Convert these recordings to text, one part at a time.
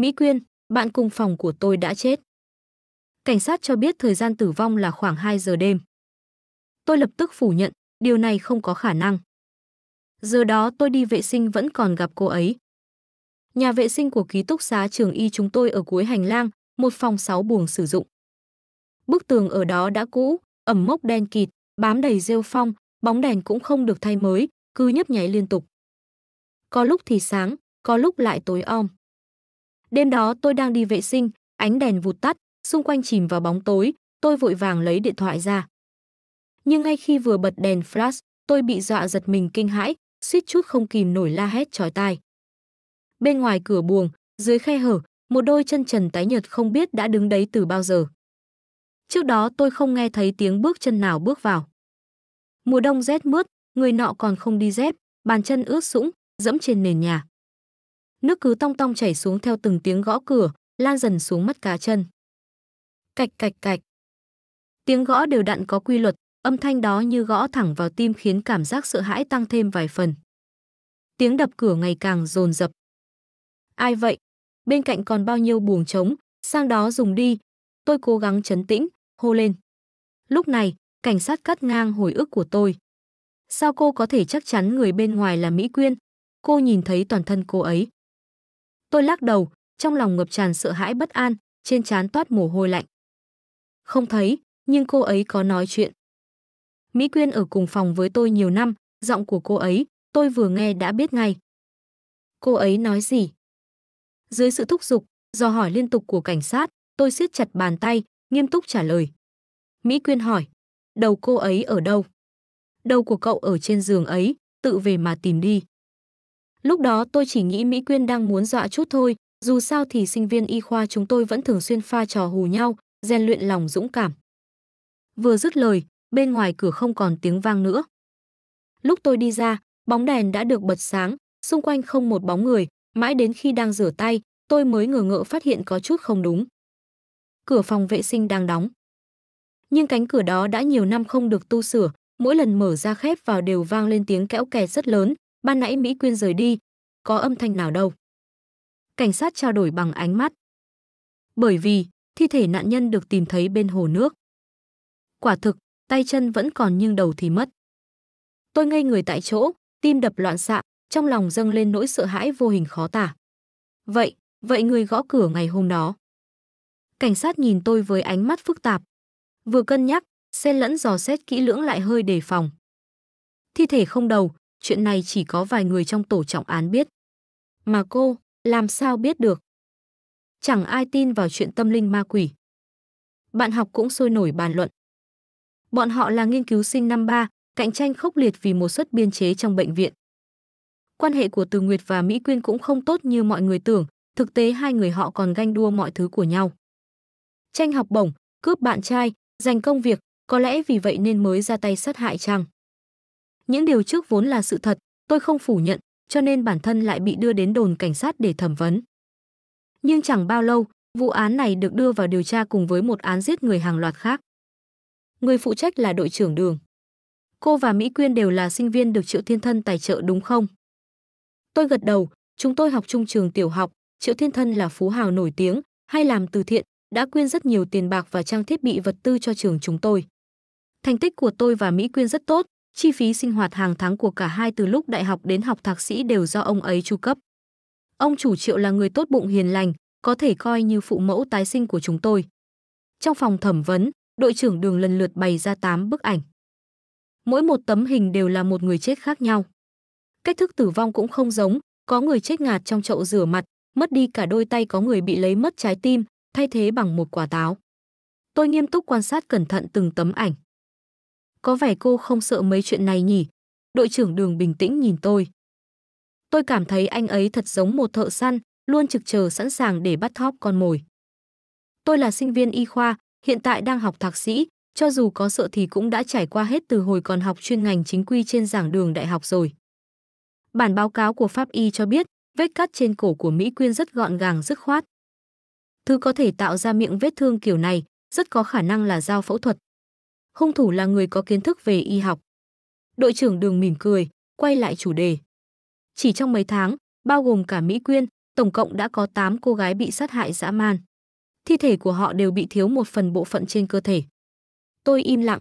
Mỹ Quyên, bạn cùng phòng của tôi đã chết. Cảnh sát cho biết thời gian tử vong là khoảng 2 giờ đêm. Tôi lập tức phủ nhận, điều này không có khả năng. Giờ đó tôi đi vệ sinh vẫn còn gặp cô ấy. Nhà vệ sinh của ký túc xá trường y chúng tôi ở cuối hành lang, một phòng 6 buồng sử dụng. Bức tường ở đó đã cũ, ẩm mốc đen kịt, bám đầy rêu phong, bóng đèn cũng không được thay mới, cứ nhấp nháy liên tục. Có lúc thì sáng, có lúc lại tối om. Đêm đó tôi đang đi vệ sinh, ánh đèn vụt tắt, xung quanh chìm vào bóng tối, tôi vội vàng lấy điện thoại ra. Nhưng ngay khi vừa bật đèn flash, tôi bị dọa giật mình kinh hãi, suýt chút không kìm nổi la hét chói tai. Bên ngoài cửa buồng, dưới khe hở, một đôi chân trần tái nhợt không biết đã đứng đấy từ bao giờ. Trước đó tôi không nghe thấy tiếng bước chân nào bước vào. Mùa đông rét mướt, người nọ còn không đi dép, bàn chân ướt sũng, dẫm trên nền nhà. Nước cứ tong tong chảy xuống theo từng tiếng gõ cửa, lan dần xuống mắt cá chân. Cạch cạch cạch. Tiếng gõ đều đặn có quy luật, âm thanh đó như gõ thẳng vào tim khiến cảm giác sợ hãi tăng thêm vài phần. Tiếng đập cửa ngày càng dồn dập. Ai vậy? Bên cạnh còn bao nhiêu buồng trống, sang đó dùng đi. Tôi cố gắng chấn tĩnh, hô lên. Lúc này, cảnh sát cắt ngang hồi ức của tôi. Sao cô có thể chắc chắn người bên ngoài là Mỹ Quyên? Cô nhìn thấy toàn thân cô ấy. Tôi lắc đầu, trong lòng ngập tràn sợ hãi bất an, trên trán toát mồ hôi lạnh. Không thấy, nhưng cô ấy có nói chuyện. Mỹ Quyên ở cùng phòng với tôi nhiều năm, giọng của cô ấy, tôi vừa nghe đã biết ngay. Cô ấy nói gì? Dưới sự thúc giục, do hỏi liên tục của cảnh sát, tôi siết chặt bàn tay, nghiêm túc trả lời. Mỹ Quyên hỏi, đầu cô ấy ở đâu? Đầu của cậu ở trên giường ấy, tự về mà tìm đi. Lúc đó tôi chỉ nghĩ Mỹ Quyên đang muốn dọa chút thôi, dù sao thì sinh viên y khoa chúng tôi vẫn thường xuyên pha trò hù nhau, rèn luyện lòng dũng cảm. Vừa dứt lời, bên ngoài cửa không còn tiếng vang nữa. Lúc tôi đi ra, bóng đèn đã được bật sáng, xung quanh không một bóng người, mãi đến khi đang rửa tay, tôi mới ngờ ngợ phát hiện có chút không đúng. Cửa phòng vệ sinh đang đóng. Nhưng cánh cửa đó đã nhiều năm không được tu sửa, mỗi lần mở ra khép vào đều vang lên tiếng kẽo kẹt rất lớn, ban nãy Mỹ Quyên rời đi, có âm thanh nào đâu. Cảnh sát trao đổi bằng ánh mắt. Bởi vì, thi thể nạn nhân được tìm thấy bên hồ nước. Quả thực, tay chân vẫn còn nhưng đầu thì mất. Tôi ngây người tại chỗ, tim đập loạn xạ, trong lòng dâng lên nỗi sợ hãi vô hình khó tả. Vậy, vậy người gõ cửa ngày hôm đó. Cảnh sát nhìn tôi với ánh mắt phức tạp. Vừa cân nhắc, xen lẫn dò xét kỹ lưỡng lại hơi đề phòng. Thi thể không đầu, chuyện này chỉ có vài người trong tổ trọng án biết. Mà cô, làm sao biết được? Chẳng ai tin vào chuyện tâm linh ma quỷ. Bạn học cũng sôi nổi bàn luận. Bọn họ là nghiên cứu sinh năm 3, cạnh tranh khốc liệt vì một suất biên chế trong bệnh viện. Quan hệ của Từ Nguyệt và Mỹ Quyên cũng không tốt như mọi người tưởng, thực tế hai người họ còn ganh đua mọi thứ của nhau. Tranh học bổng, cướp bạn trai, giành công việc, có lẽ vì vậy nên mới ra tay sát hại chàng. Những điều trước vốn là sự thật, tôi không phủ nhận, cho nên bản thân lại bị đưa đến đồn cảnh sát để thẩm vấn. Nhưng chẳng bao lâu, vụ án này được đưa vào điều tra cùng với một án giết người hàng loạt khác. Người phụ trách là đội trưởng đường. Cô và Mỹ Quyên đều là sinh viên được Triệu Thiên Thân tài trợ đúng không? Tôi gật đầu, chúng tôi học chung trường tiểu học, Triệu Thiên Thân là phú hào nổi tiếng, hay làm từ thiện, đã quyên rất nhiều tiền bạc và trang thiết bị vật tư cho trường chúng tôi. Thành tích của tôi và Mỹ Quyên rất tốt, Chi phí sinh hoạt hàng tháng của cả hai từ lúc đại học đến học thạc sĩ đều do ông ấy chu cấp. Ông chủ Triệu là người tốt bụng hiền lành, có thể coi như phụ mẫu tái sinh của chúng tôi. Trong phòng thẩm vấn, đội trưởng Đường lần lượt bày ra 8 bức ảnh. Mỗi một tấm hình đều là một người chết khác nhau. Cách thức tử vong cũng không giống, có người chết ngạt trong chậu rửa mặt, mất đi cả đôi tay có người bị lấy mất trái tim, thay thế bằng một quả táo. Tôi nghiêm túc quan sát cẩn thận từng tấm ảnh. Có vẻ cô không sợ mấy chuyện này nhỉ? Đội trưởng đường bình tĩnh nhìn tôi. Tôi cảm thấy anh ấy thật giống một thợ săn, luôn trực chờ sẵn sàng để bắt thóp con mồi. Tôi là sinh viên y khoa, hiện tại đang học thạc sĩ, cho dù có sợ thì cũng đã trải qua hết từ hồi còn học chuyên ngành chính quy trên giảng đường đại học rồi. Bản báo cáo của pháp y cho biết, vết cắt trên cổ của Mỹ Quyên rất gọn gàng dứt khoát. Thứ có thể tạo ra miệng vết thương kiểu này rất có khả năng là dao phẫu thuật hung thủ là người có kiến thức về y học. Đội trưởng Đường mỉm cười, quay lại chủ đề. Chỉ trong mấy tháng, bao gồm cả Mỹ Quyên, tổng cộng đã có 8 cô gái bị sát hại dã man. Thi thể của họ đều bị thiếu một phần bộ phận trên cơ thể. Tôi im lặng.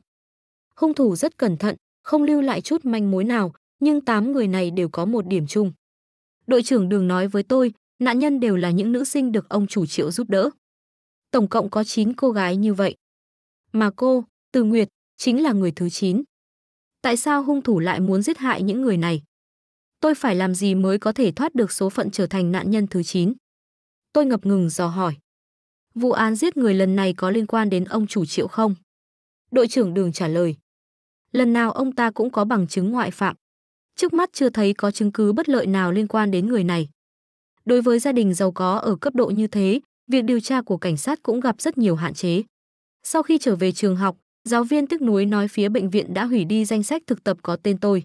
Hung thủ rất cẩn thận, không lưu lại chút manh mối nào, nhưng 8 người này đều có một điểm chung. Đội trưởng Đường nói với tôi, nạn nhân đều là những nữ sinh được ông chủ triệu giúp đỡ. Tổng cộng có 9 cô gái như vậy. Mà cô, từ Nguyệt chính là người thứ 9. Tại sao hung thủ lại muốn giết hại những người này? Tôi phải làm gì mới có thể thoát được số phận trở thành nạn nhân thứ 9? Tôi ngập ngừng dò hỏi. Vụ án giết người lần này có liên quan đến ông chủ triệu không? Đội trưởng đường trả lời. Lần nào ông ta cũng có bằng chứng ngoại phạm. Trước mắt chưa thấy có chứng cứ bất lợi nào liên quan đến người này. Đối với gia đình giàu có ở cấp độ như thế, việc điều tra của cảnh sát cũng gặp rất nhiều hạn chế. Sau khi trở về trường học, Giáo viên tức núi nói phía bệnh viện đã hủy đi danh sách thực tập có tên tôi.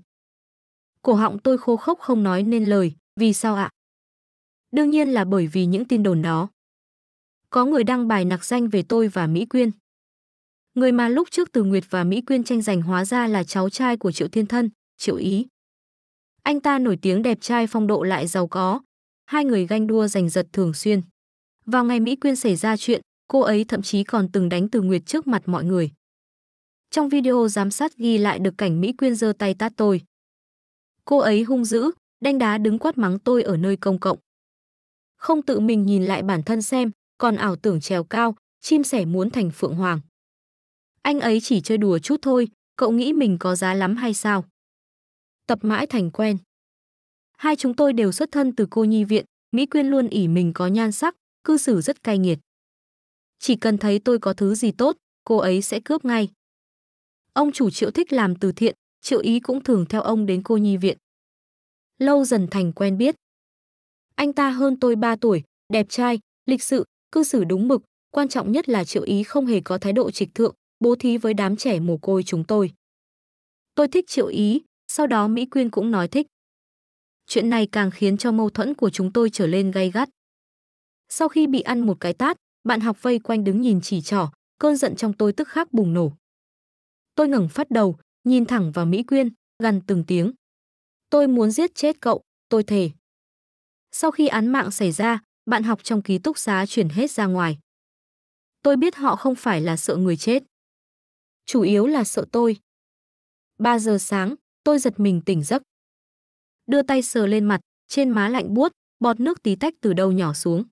Cổ họng tôi khô khốc không nói nên lời, vì sao ạ? Đương nhiên là bởi vì những tin đồn đó. Có người đăng bài nặc danh về tôi và Mỹ Quyên. Người mà lúc trước Từ Nguyệt và Mỹ Quyên tranh giành hóa ra là cháu trai của Triệu Thiên Thân, Triệu Ý. Anh ta nổi tiếng đẹp trai phong độ lại giàu có. Hai người ganh đua giành giật thường xuyên. Vào ngày Mỹ Quyên xảy ra chuyện, cô ấy thậm chí còn từng đánh Từ Nguyệt trước mặt mọi người. Trong video giám sát ghi lại được cảnh Mỹ Quyên giơ tay tát tôi. Cô ấy hung dữ, đanh đá đứng quát mắng tôi ở nơi công cộng. Không tự mình nhìn lại bản thân xem, còn ảo tưởng trèo cao, chim sẻ muốn thành phượng hoàng. Anh ấy chỉ chơi đùa chút thôi, cậu nghĩ mình có giá lắm hay sao? Tập mãi thành quen. Hai chúng tôi đều xuất thân từ cô nhi viện, Mỹ Quyên luôn ỉ mình có nhan sắc, cư xử rất cay nghiệt. Chỉ cần thấy tôi có thứ gì tốt, cô ấy sẽ cướp ngay. Ông chủ Triệu thích làm từ thiện, Triệu Ý cũng thường theo ông đến cô nhi viện. Lâu dần thành quen biết. Anh ta hơn tôi 3 tuổi, đẹp trai, lịch sự, cư xử đúng mực, quan trọng nhất là Triệu Ý không hề có thái độ trịch thượng, bố thí với đám trẻ mồ côi chúng tôi. Tôi thích Triệu Ý, sau đó Mỹ Quyên cũng nói thích. Chuyện này càng khiến cho mâu thuẫn của chúng tôi trở lên gay gắt. Sau khi bị ăn một cái tát, bạn học vây quanh đứng nhìn chỉ trỏ, cơn giận trong tôi tức khắc bùng nổ. Tôi ngẩng phát đầu, nhìn thẳng vào Mỹ Quyên, gần từng tiếng. Tôi muốn giết chết cậu, tôi thề. Sau khi án mạng xảy ra, bạn học trong ký túc xá chuyển hết ra ngoài. Tôi biết họ không phải là sợ người chết. Chủ yếu là sợ tôi. 3 giờ sáng, tôi giật mình tỉnh giấc. Đưa tay sờ lên mặt, trên má lạnh buốt, bọt nước tí tách từ đầu nhỏ xuống.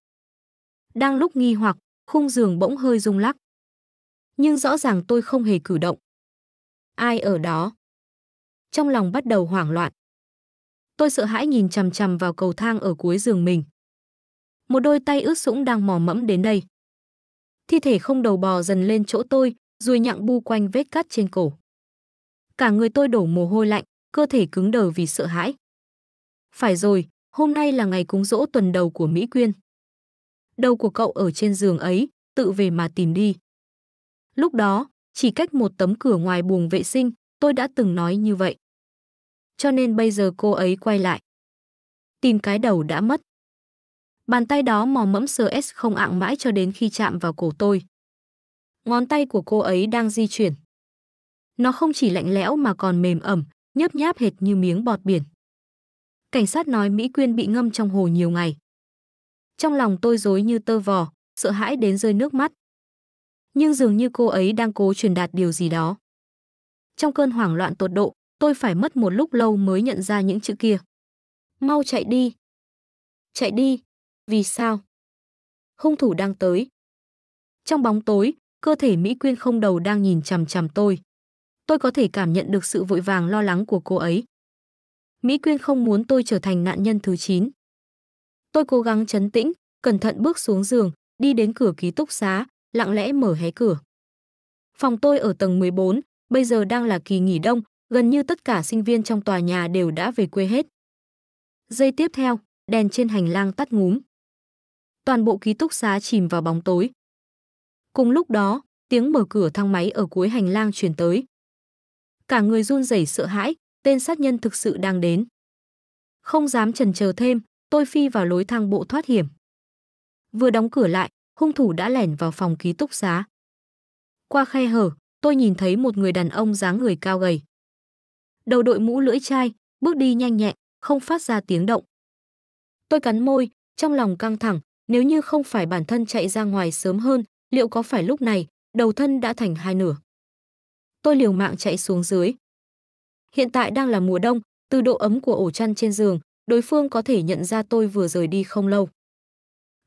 Đang lúc nghi hoặc, khung giường bỗng hơi rung lắc. Nhưng rõ ràng tôi không hề cử động ai ở đó. Trong lòng bắt đầu hoảng loạn. Tôi sợ hãi nhìn chằm chằm vào cầu thang ở cuối giường mình. Một đôi tay ướt sũng đang mò mẫm đến đây. Thi thể không đầu bò dần lên chỗ tôi, rồi nhặng bu quanh vết cắt trên cổ. Cả người tôi đổ mồ hôi lạnh, cơ thể cứng đờ vì sợ hãi. Phải rồi, hôm nay là ngày cúng rỗ tuần đầu của Mỹ Quyên. Đầu của cậu ở trên giường ấy, tự về mà tìm đi. Lúc đó, chỉ cách một tấm cửa ngoài buồng vệ sinh, tôi đã từng nói như vậy. Cho nên bây giờ cô ấy quay lại. Tìm cái đầu đã mất. Bàn tay đó mò mẫm sờ S không ạng mãi cho đến khi chạm vào cổ tôi. Ngón tay của cô ấy đang di chuyển. Nó không chỉ lạnh lẽo mà còn mềm ẩm, nhấp nháp hệt như miếng bọt biển. Cảnh sát nói Mỹ Quyên bị ngâm trong hồ nhiều ngày. Trong lòng tôi dối như tơ vò, sợ hãi đến rơi nước mắt nhưng dường như cô ấy đang cố truyền đạt điều gì đó. Trong cơn hoảng loạn tột độ, tôi phải mất một lúc lâu mới nhận ra những chữ kia. Mau chạy đi. Chạy đi. Vì sao? Hung thủ đang tới. Trong bóng tối, cơ thể Mỹ Quyên không đầu đang nhìn chằm chằm tôi. Tôi có thể cảm nhận được sự vội vàng lo lắng của cô ấy. Mỹ Quyên không muốn tôi trở thành nạn nhân thứ 9. Tôi cố gắng chấn tĩnh, cẩn thận bước xuống giường, đi đến cửa ký túc xá, lặng lẽ mở hé cửa. Phòng tôi ở tầng 14, bây giờ đang là kỳ nghỉ đông, gần như tất cả sinh viên trong tòa nhà đều đã về quê hết. Giây tiếp theo, đèn trên hành lang tắt ngúm. Toàn bộ ký túc xá chìm vào bóng tối. Cùng lúc đó, tiếng mở cửa thang máy ở cuối hành lang truyền tới. Cả người run rẩy sợ hãi, tên sát nhân thực sự đang đến. Không dám chần chờ thêm, tôi phi vào lối thang bộ thoát hiểm. Vừa đóng cửa lại, hung thủ đã lẻn vào phòng ký túc xá. Qua khe hở, tôi nhìn thấy một người đàn ông dáng người cao gầy. Đầu đội mũ lưỡi chai, bước đi nhanh nhẹn, không phát ra tiếng động. Tôi cắn môi, trong lòng căng thẳng, nếu như không phải bản thân chạy ra ngoài sớm hơn, liệu có phải lúc này, đầu thân đã thành hai nửa. Tôi liều mạng chạy xuống dưới. Hiện tại đang là mùa đông, từ độ ấm của ổ chăn trên giường, đối phương có thể nhận ra tôi vừa rời đi không lâu.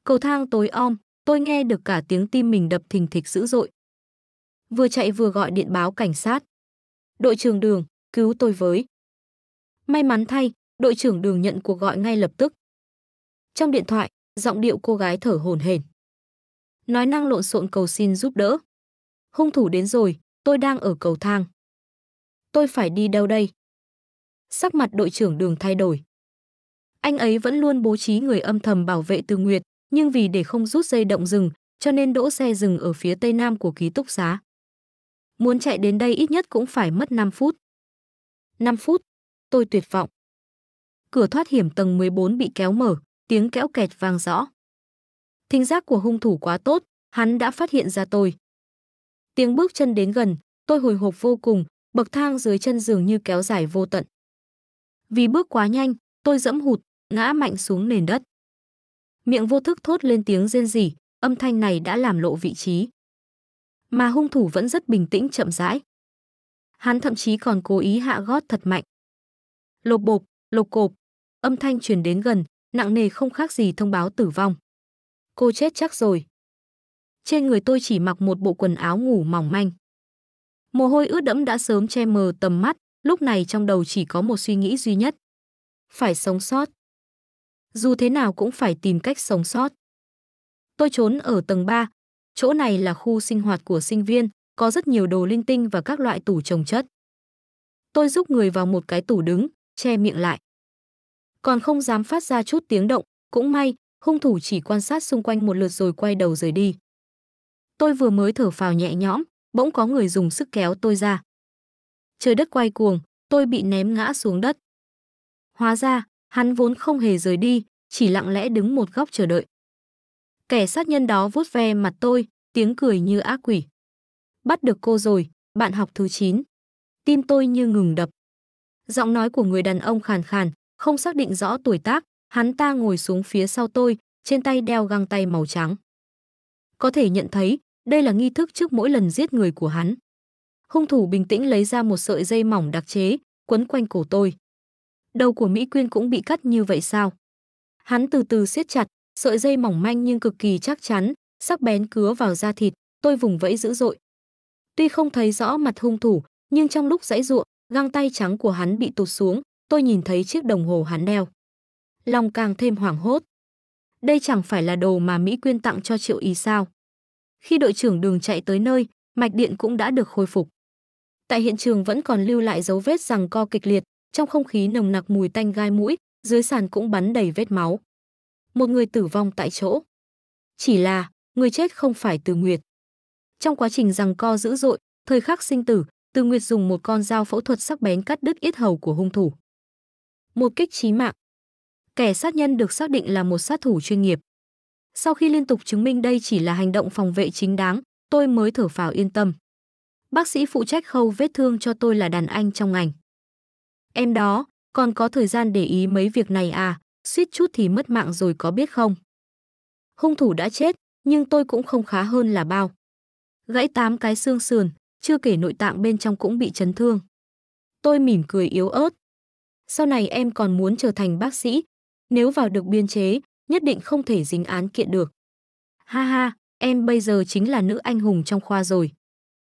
Cầu thang tối om, Tôi nghe được cả tiếng tim mình đập thình thịch dữ dội. Vừa chạy vừa gọi điện báo cảnh sát. Đội trưởng đường, cứu tôi với. May mắn thay, đội trưởng đường nhận cuộc gọi ngay lập tức. Trong điện thoại, giọng điệu cô gái thở hổn hển. Nói năng lộn xộn cầu xin giúp đỡ. Hung thủ đến rồi, tôi đang ở cầu thang. Tôi phải đi đâu đây? Sắc mặt đội trưởng đường thay đổi. Anh ấy vẫn luôn bố trí người âm thầm bảo vệ Từ Nguyệt, nhưng vì để không rút dây động rừng, cho nên đỗ xe dừng ở phía tây nam của ký túc xá. Muốn chạy đến đây ít nhất cũng phải mất 5 phút. 5 phút, tôi tuyệt vọng. Cửa thoát hiểm tầng 14 bị kéo mở, tiếng kéo kẹt vang rõ. Thính giác của hung thủ quá tốt, hắn đã phát hiện ra tôi. Tiếng bước chân đến gần, tôi hồi hộp vô cùng, bậc thang dưới chân dường như kéo dài vô tận. Vì bước quá nhanh, tôi dẫm hụt, ngã mạnh xuống nền đất miệng vô thức thốt lên tiếng rên rỉ, âm thanh này đã làm lộ vị trí. Mà hung thủ vẫn rất bình tĩnh chậm rãi. Hắn thậm chí còn cố ý hạ gót thật mạnh. Lộp bộp, lộp cộp, âm thanh truyền đến gần, nặng nề không khác gì thông báo tử vong. Cô chết chắc rồi. Trên người tôi chỉ mặc một bộ quần áo ngủ mỏng manh. Mồ hôi ướt đẫm đã sớm che mờ tầm mắt, lúc này trong đầu chỉ có một suy nghĩ duy nhất. Phải sống sót dù thế nào cũng phải tìm cách sống sót. Tôi trốn ở tầng 3, chỗ này là khu sinh hoạt của sinh viên, có rất nhiều đồ linh tinh và các loại tủ trồng chất. Tôi giúp người vào một cái tủ đứng, che miệng lại. Còn không dám phát ra chút tiếng động, cũng may, hung thủ chỉ quan sát xung quanh một lượt rồi quay đầu rời đi. Tôi vừa mới thở phào nhẹ nhõm, bỗng có người dùng sức kéo tôi ra. Trời đất quay cuồng, tôi bị ném ngã xuống đất. Hóa ra, Hắn vốn không hề rời đi, chỉ lặng lẽ đứng một góc chờ đợi. Kẻ sát nhân đó vuốt ve mặt tôi, tiếng cười như ác quỷ. Bắt được cô rồi, bạn học thứ 9. Tim tôi như ngừng đập. Giọng nói của người đàn ông khàn khàn, không xác định rõ tuổi tác, hắn ta ngồi xuống phía sau tôi, trên tay đeo găng tay màu trắng. Có thể nhận thấy, đây là nghi thức trước mỗi lần giết người của hắn. Hung thủ bình tĩnh lấy ra một sợi dây mỏng đặc chế, quấn quanh cổ tôi đầu của Mỹ Quyên cũng bị cắt như vậy sao? Hắn từ từ siết chặt, sợi dây mỏng manh nhưng cực kỳ chắc chắn, sắc bén cứa vào da thịt, tôi vùng vẫy dữ dội. Tuy không thấy rõ mặt hung thủ, nhưng trong lúc giãy ruộng, găng tay trắng của hắn bị tụt xuống, tôi nhìn thấy chiếc đồng hồ hắn đeo. Lòng càng thêm hoảng hốt. Đây chẳng phải là đồ mà Mỹ Quyên tặng cho Triệu Ý sao? Khi đội trưởng đường chạy tới nơi, mạch điện cũng đã được khôi phục. Tại hiện trường vẫn còn lưu lại dấu vết rằng co kịch liệt, trong không khí nồng nặc mùi tanh gai mũi, dưới sàn cũng bắn đầy vết máu. Một người tử vong tại chỗ. Chỉ là, người chết không phải Từ Nguyệt. Trong quá trình rằng co dữ dội, thời khắc sinh tử, Từ Nguyệt dùng một con dao phẫu thuật sắc bén cắt đứt yết hầu của hung thủ. Một kích chí mạng. Kẻ sát nhân được xác định là một sát thủ chuyên nghiệp. Sau khi liên tục chứng minh đây chỉ là hành động phòng vệ chính đáng, tôi mới thở phào yên tâm. Bác sĩ phụ trách khâu vết thương cho tôi là đàn anh trong ngành. Em đó, còn có thời gian để ý mấy việc này à, suýt chút thì mất mạng rồi có biết không? Hung thủ đã chết, nhưng tôi cũng không khá hơn là bao. Gãy tám cái xương sườn, chưa kể nội tạng bên trong cũng bị chấn thương. Tôi mỉm cười yếu ớt. Sau này em còn muốn trở thành bác sĩ, nếu vào được biên chế, nhất định không thể dính án kiện được. Ha ha, em bây giờ chính là nữ anh hùng trong khoa rồi.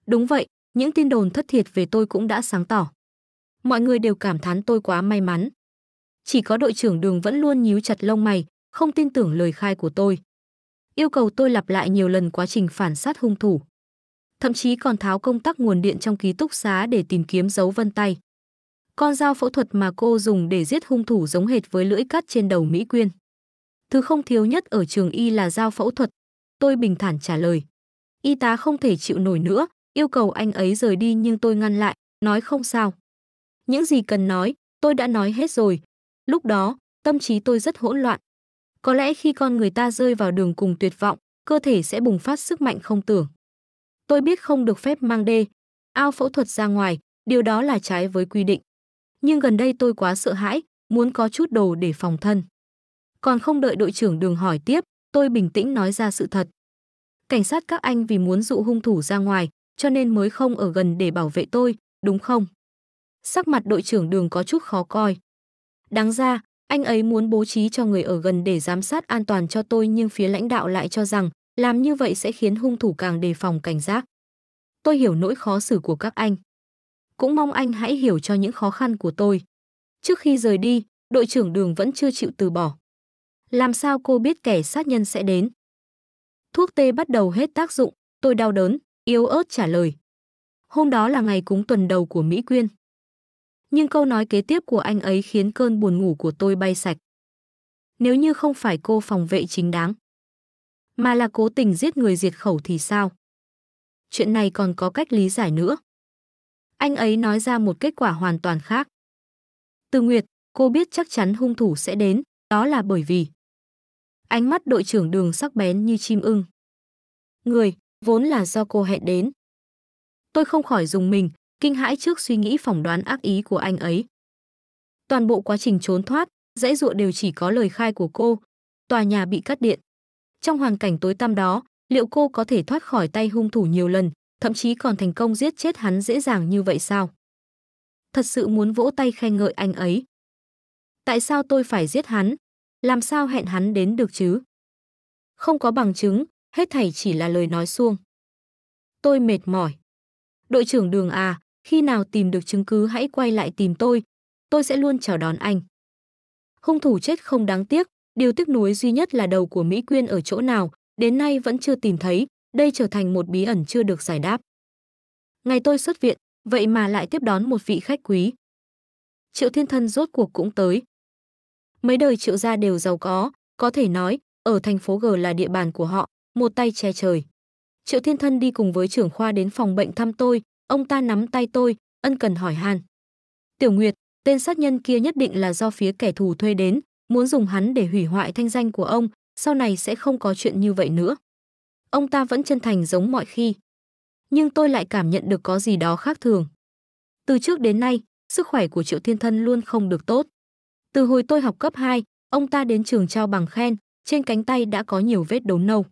Đúng vậy, những tin đồn thất thiệt về tôi cũng đã sáng tỏ mọi người đều cảm thán tôi quá may mắn. Chỉ có đội trưởng đường vẫn luôn nhíu chặt lông mày, không tin tưởng lời khai của tôi. Yêu cầu tôi lặp lại nhiều lần quá trình phản sát hung thủ. Thậm chí còn tháo công tắc nguồn điện trong ký túc xá để tìm kiếm dấu vân tay. Con dao phẫu thuật mà cô dùng để giết hung thủ giống hệt với lưỡi cắt trên đầu Mỹ Quyên. Thứ không thiếu nhất ở trường y là dao phẫu thuật. Tôi bình thản trả lời. Y tá không thể chịu nổi nữa, yêu cầu anh ấy rời đi nhưng tôi ngăn lại, nói không sao. Những gì cần nói, tôi đã nói hết rồi. Lúc đó, tâm trí tôi rất hỗn loạn. Có lẽ khi con người ta rơi vào đường cùng tuyệt vọng, cơ thể sẽ bùng phát sức mạnh không tưởng. Tôi biết không được phép mang đê, ao phẫu thuật ra ngoài, điều đó là trái với quy định. Nhưng gần đây tôi quá sợ hãi, muốn có chút đồ để phòng thân. Còn không đợi đội trưởng đường hỏi tiếp, tôi bình tĩnh nói ra sự thật. Cảnh sát các anh vì muốn dụ hung thủ ra ngoài, cho nên mới không ở gần để bảo vệ tôi, đúng không? sắc mặt đội trưởng đường có chút khó coi. Đáng ra, anh ấy muốn bố trí cho người ở gần để giám sát an toàn cho tôi nhưng phía lãnh đạo lại cho rằng làm như vậy sẽ khiến hung thủ càng đề phòng cảnh giác. Tôi hiểu nỗi khó xử của các anh. Cũng mong anh hãy hiểu cho những khó khăn của tôi. Trước khi rời đi, đội trưởng đường vẫn chưa chịu từ bỏ. Làm sao cô biết kẻ sát nhân sẽ đến? Thuốc tê bắt đầu hết tác dụng, tôi đau đớn, yếu ớt trả lời. Hôm đó là ngày cúng tuần đầu của Mỹ Quyên nhưng câu nói kế tiếp của anh ấy khiến cơn buồn ngủ của tôi bay sạch. Nếu như không phải cô phòng vệ chính đáng, mà là cố tình giết người diệt khẩu thì sao? Chuyện này còn có cách lý giải nữa. Anh ấy nói ra một kết quả hoàn toàn khác. Từ Nguyệt, cô biết chắc chắn hung thủ sẽ đến, đó là bởi vì ánh mắt đội trưởng đường sắc bén như chim ưng. Người, vốn là do cô hẹn đến. Tôi không khỏi dùng mình, kinh hãi trước suy nghĩ phỏng đoán ác ý của anh ấy. Toàn bộ quá trình trốn thoát, dãy dụa đều chỉ có lời khai của cô. Tòa nhà bị cắt điện. Trong hoàn cảnh tối tăm đó, liệu cô có thể thoát khỏi tay hung thủ nhiều lần, thậm chí còn thành công giết chết hắn dễ dàng như vậy sao? Thật sự muốn vỗ tay khen ngợi anh ấy. Tại sao tôi phải giết hắn? Làm sao hẹn hắn đến được chứ? Không có bằng chứng, hết thảy chỉ là lời nói suông. Tôi mệt mỏi. Đội trưởng đường à, khi nào tìm được chứng cứ hãy quay lại tìm tôi, tôi sẽ luôn chào đón anh. Hung thủ chết không đáng tiếc, điều tiếc nuối duy nhất là đầu của Mỹ Quyên ở chỗ nào, đến nay vẫn chưa tìm thấy, đây trở thành một bí ẩn chưa được giải đáp. Ngày tôi xuất viện, vậy mà lại tiếp đón một vị khách quý. Triệu Thiên Thân rốt cuộc cũng tới. Mấy đời Triệu gia đều giàu có, có thể nói, ở thành phố G là địa bàn của họ, một tay che trời. Triệu Thiên Thân đi cùng với trưởng khoa đến phòng bệnh thăm tôi, Ông ta nắm tay tôi, ân cần hỏi han. Tiểu Nguyệt, tên sát nhân kia nhất định là do phía kẻ thù thuê đến, muốn dùng hắn để hủy hoại thanh danh của ông, sau này sẽ không có chuyện như vậy nữa. Ông ta vẫn chân thành giống mọi khi. Nhưng tôi lại cảm nhận được có gì đó khác thường. Từ trước đến nay, sức khỏe của Triệu Thiên Thân luôn không được tốt. Từ hồi tôi học cấp 2, ông ta đến trường trao bằng khen, trên cánh tay đã có nhiều vết đốm nâu.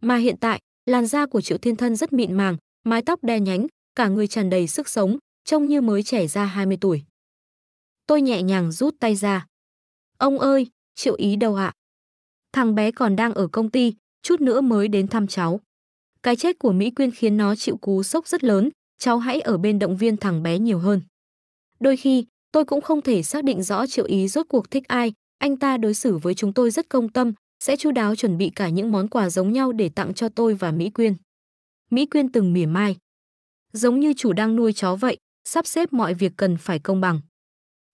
Mà hiện tại, làn da của Triệu Thiên Thân rất mịn màng, mái tóc đen nhánh, cả người tràn đầy sức sống, trông như mới trẻ ra 20 tuổi. Tôi nhẹ nhàng rút tay ra. Ông ơi, triệu ý đâu ạ? Thằng bé còn đang ở công ty, chút nữa mới đến thăm cháu. Cái chết của Mỹ Quyên khiến nó chịu cú sốc rất lớn, cháu hãy ở bên động viên thằng bé nhiều hơn. Đôi khi, tôi cũng không thể xác định rõ triệu ý rốt cuộc thích ai, anh ta đối xử với chúng tôi rất công tâm, sẽ chu đáo chuẩn bị cả những món quà giống nhau để tặng cho tôi và Mỹ Quyên. Mỹ Quyên từng mỉa mai giống như chủ đang nuôi chó vậy, sắp xếp mọi việc cần phải công bằng.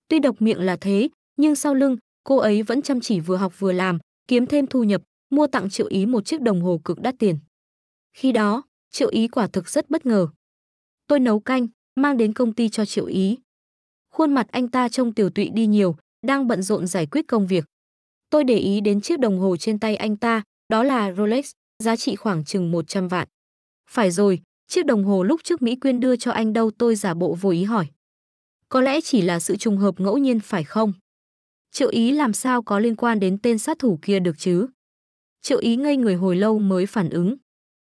Tuy độc miệng là thế, nhưng sau lưng, cô ấy vẫn chăm chỉ vừa học vừa làm, kiếm thêm thu nhập, mua tặng Triệu Ý một chiếc đồng hồ cực đắt tiền. Khi đó, Triệu Ý quả thực rất bất ngờ. Tôi nấu canh, mang đến công ty cho Triệu Ý. Khuôn mặt anh ta trông tiểu tụy đi nhiều, đang bận rộn giải quyết công việc. Tôi để ý đến chiếc đồng hồ trên tay anh ta, đó là Rolex, giá trị khoảng chừng 100 vạn. Phải rồi, Chiếc đồng hồ lúc trước Mỹ Quyên đưa cho anh đâu tôi giả bộ vô ý hỏi. Có lẽ chỉ là sự trùng hợp ngẫu nhiên phải không? Triệu ý làm sao có liên quan đến tên sát thủ kia được chứ? Triệu ý ngây người hồi lâu mới phản ứng.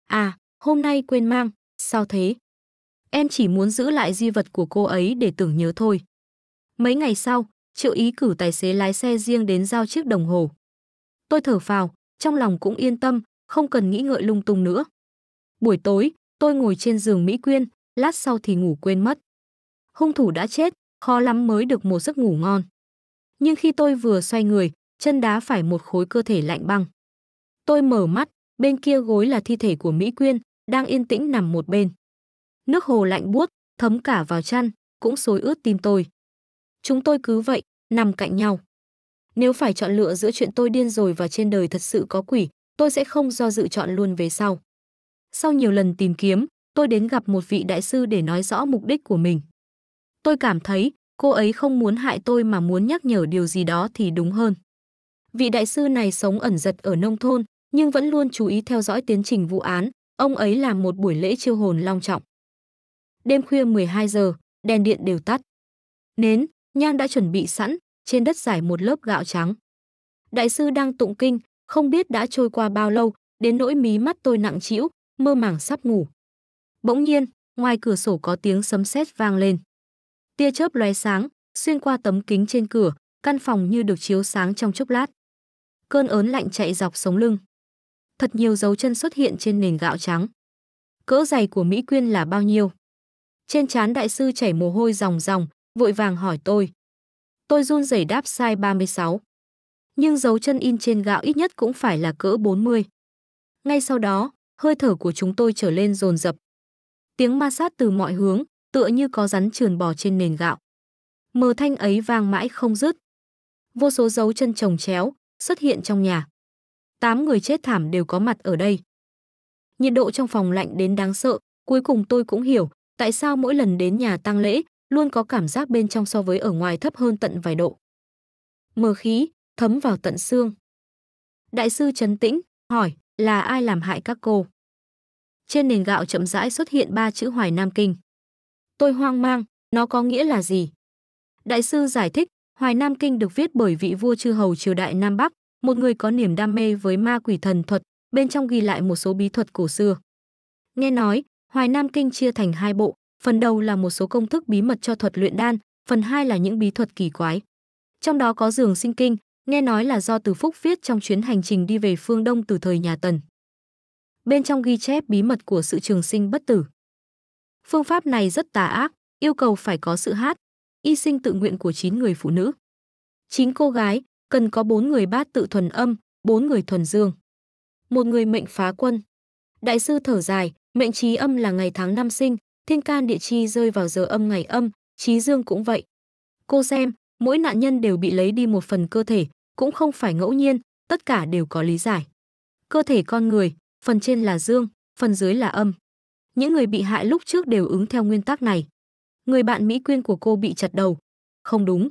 À, hôm nay quên mang, sao thế? Em chỉ muốn giữ lại di vật của cô ấy để tưởng nhớ thôi. Mấy ngày sau, Triệu ý cử tài xế lái xe riêng đến giao chiếc đồng hồ. Tôi thở phào, trong lòng cũng yên tâm, không cần nghĩ ngợi lung tung nữa. Buổi tối, Tôi ngồi trên giường Mỹ Quyên, lát sau thì ngủ quên mất. Hung thủ đã chết, khó lắm mới được một giấc ngủ ngon. Nhưng khi tôi vừa xoay người, chân đá phải một khối cơ thể lạnh băng. Tôi mở mắt, bên kia gối là thi thể của Mỹ Quyên, đang yên tĩnh nằm một bên. Nước hồ lạnh buốt, thấm cả vào chăn, cũng xối ướt tim tôi. Chúng tôi cứ vậy, nằm cạnh nhau. Nếu phải chọn lựa giữa chuyện tôi điên rồi và trên đời thật sự có quỷ, tôi sẽ không do dự chọn luôn về sau. Sau nhiều lần tìm kiếm, tôi đến gặp một vị đại sư để nói rõ mục đích của mình. Tôi cảm thấy cô ấy không muốn hại tôi mà muốn nhắc nhở điều gì đó thì đúng hơn. Vị đại sư này sống ẩn giật ở nông thôn, nhưng vẫn luôn chú ý theo dõi tiến trình vụ án. Ông ấy làm một buổi lễ chiêu hồn long trọng. Đêm khuya 12 giờ, đèn điện đều tắt. Nến, nhang đã chuẩn bị sẵn, trên đất giải một lớp gạo trắng. Đại sư đang tụng kinh, không biết đã trôi qua bao lâu, đến nỗi mí mắt tôi nặng chịu mơ màng sắp ngủ. Bỗng nhiên, ngoài cửa sổ có tiếng sấm sét vang lên. Tia chớp lóe sáng, xuyên qua tấm kính trên cửa, căn phòng như được chiếu sáng trong chốc lát. Cơn ớn lạnh chạy dọc sống lưng. Thật nhiều dấu chân xuất hiện trên nền gạo trắng. Cỡ giày của Mỹ Quyên là bao nhiêu? Trên trán đại sư chảy mồ hôi ròng ròng, vội vàng hỏi tôi. Tôi run rẩy đáp sai 36. Nhưng dấu chân in trên gạo ít nhất cũng phải là cỡ 40. Ngay sau đó, hơi thở của chúng tôi trở lên dồn dập. Tiếng ma sát từ mọi hướng, tựa như có rắn trườn bò trên nền gạo. Mờ thanh ấy vang mãi không dứt. Vô số dấu chân trồng chéo xuất hiện trong nhà. Tám người chết thảm đều có mặt ở đây. Nhiệt độ trong phòng lạnh đến đáng sợ, cuối cùng tôi cũng hiểu tại sao mỗi lần đến nhà tang lễ luôn có cảm giác bên trong so với ở ngoài thấp hơn tận vài độ. Mờ khí, thấm vào tận xương. Đại sư chấn tĩnh, hỏi, là ai làm hại các cô? Trên nền gạo chậm rãi xuất hiện ba chữ Hoài Nam Kinh. Tôi hoang mang, nó có nghĩa là gì? Đại sư giải thích, Hoài Nam Kinh được viết bởi vị vua chư hầu triều đại Nam Bắc, một người có niềm đam mê với ma quỷ thần thuật, bên trong ghi lại một số bí thuật cổ xưa. Nghe nói, Hoài Nam Kinh chia thành hai bộ, phần đầu là một số công thức bí mật cho thuật luyện đan, phần hai là những bí thuật kỳ quái. Trong đó có giường sinh kinh, nghe nói là do Từ Phúc viết trong chuyến hành trình đi về phương Đông từ thời nhà Tần. Bên trong ghi chép bí mật của sự trường sinh bất tử. Phương pháp này rất tà ác, yêu cầu phải có sự hát, y sinh tự nguyện của 9 người phụ nữ. 9 cô gái, cần có 4 người bát tự thuần âm, 4 người thuần dương. Một người mệnh phá quân. Đại sư thở dài, mệnh trí âm là ngày tháng năm sinh, thiên can địa chi rơi vào giờ âm ngày âm, trí dương cũng vậy. Cô xem, mỗi nạn nhân đều bị lấy đi một phần cơ thể, cũng không phải ngẫu nhiên, tất cả đều có lý giải. Cơ thể con người, phần trên là dương, phần dưới là âm. Những người bị hại lúc trước đều ứng theo nguyên tắc này. Người bạn Mỹ Quyên của cô bị chặt đầu. Không đúng.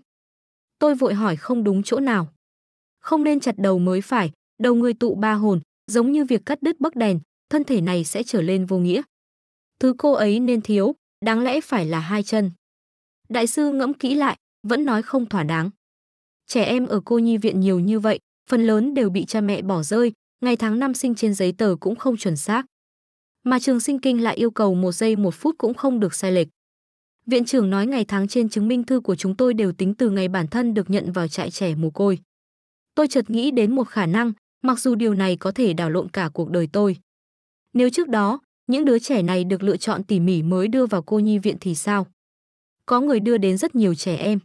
Tôi vội hỏi không đúng chỗ nào. Không nên chặt đầu mới phải, đầu người tụ ba hồn, giống như việc cắt đứt bấc đèn, thân thể này sẽ trở lên vô nghĩa. Thứ cô ấy nên thiếu, đáng lẽ phải là hai chân. Đại sư ngẫm kỹ lại, vẫn nói không thỏa đáng trẻ em ở cô nhi viện nhiều như vậy, phần lớn đều bị cha mẹ bỏ rơi, ngày tháng năm sinh trên giấy tờ cũng không chuẩn xác. Mà trường sinh kinh lại yêu cầu một giây một phút cũng không được sai lệch. Viện trưởng nói ngày tháng trên chứng minh thư của chúng tôi đều tính từ ngày bản thân được nhận vào trại trẻ mồ côi. Tôi chợt nghĩ đến một khả năng, mặc dù điều này có thể đảo lộn cả cuộc đời tôi. Nếu trước đó, những đứa trẻ này được lựa chọn tỉ mỉ mới đưa vào cô nhi viện thì sao? Có người đưa đến rất nhiều trẻ em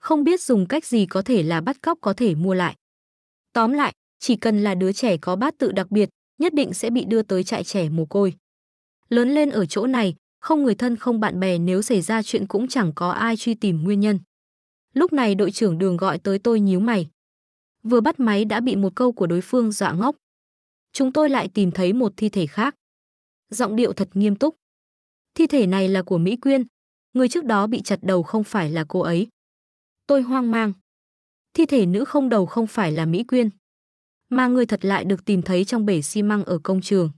không biết dùng cách gì có thể là bắt cóc có thể mua lại. Tóm lại, chỉ cần là đứa trẻ có bát tự đặc biệt, nhất định sẽ bị đưa tới trại trẻ mồ côi. Lớn lên ở chỗ này, không người thân không bạn bè nếu xảy ra chuyện cũng chẳng có ai truy tìm nguyên nhân. Lúc này đội trưởng đường gọi tới tôi nhíu mày. Vừa bắt máy đã bị một câu của đối phương dọa ngốc. Chúng tôi lại tìm thấy một thi thể khác. Giọng điệu thật nghiêm túc. Thi thể này là của Mỹ Quyên. Người trước đó bị chặt đầu không phải là cô ấy tôi hoang mang. Thi thể nữ không đầu không phải là Mỹ Quyên, mà người thật lại được tìm thấy trong bể xi măng ở công trường.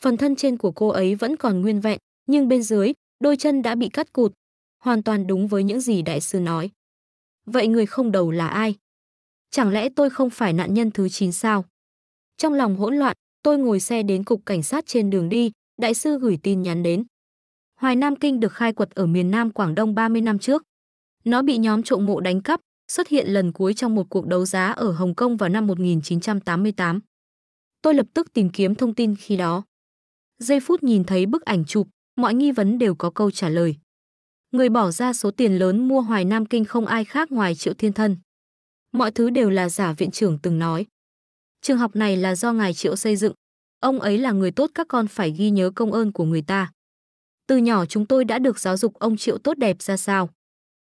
Phần thân trên của cô ấy vẫn còn nguyên vẹn, nhưng bên dưới, đôi chân đã bị cắt cụt, hoàn toàn đúng với những gì đại sư nói. Vậy người không đầu là ai? Chẳng lẽ tôi không phải nạn nhân thứ 9 sao? Trong lòng hỗn loạn, tôi ngồi xe đến cục cảnh sát trên đường đi, đại sư gửi tin nhắn đến. Hoài Nam Kinh được khai quật ở miền Nam Quảng Đông 30 năm trước. Nó bị nhóm trộm mộ đánh cắp, xuất hiện lần cuối trong một cuộc đấu giá ở Hồng Kông vào năm 1988. Tôi lập tức tìm kiếm thông tin khi đó. Giây phút nhìn thấy bức ảnh chụp, mọi nghi vấn đều có câu trả lời. Người bỏ ra số tiền lớn mua Hoài Nam Kinh không ai khác ngoài Triệu Thiên Thân. Mọi thứ đều là giả viện trưởng từng nói. Trường học này là do ngài Triệu xây dựng. Ông ấy là người tốt các con phải ghi nhớ công ơn của người ta. Từ nhỏ chúng tôi đã được giáo dục ông Triệu tốt đẹp ra sao.